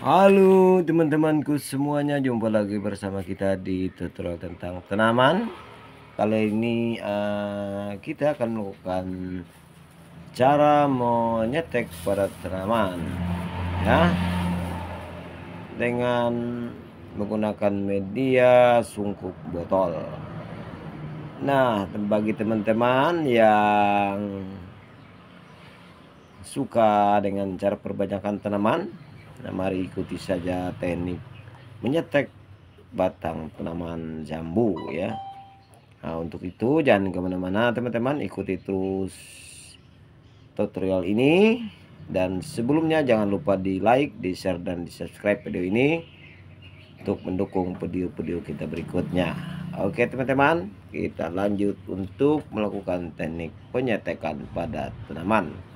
Halo teman-temanku semuanya jumpa lagi bersama kita di tutorial tentang tanaman kali ini uh, kita akan melakukan cara menyetek pada tanaman ya dengan menggunakan media sungkup botol nah bagi teman-teman yang suka dengan cara perbanyakan tanaman Nah, mari ikuti saja teknik menyetek batang tanaman jambu ya. Nah, untuk itu jangan kemana-mana teman-teman ikuti terus tutorial ini dan sebelumnya jangan lupa di like, di share dan di subscribe video ini untuk mendukung video-video kita berikutnya. Oke teman-teman kita lanjut untuk melakukan teknik penyetekan pada tanaman.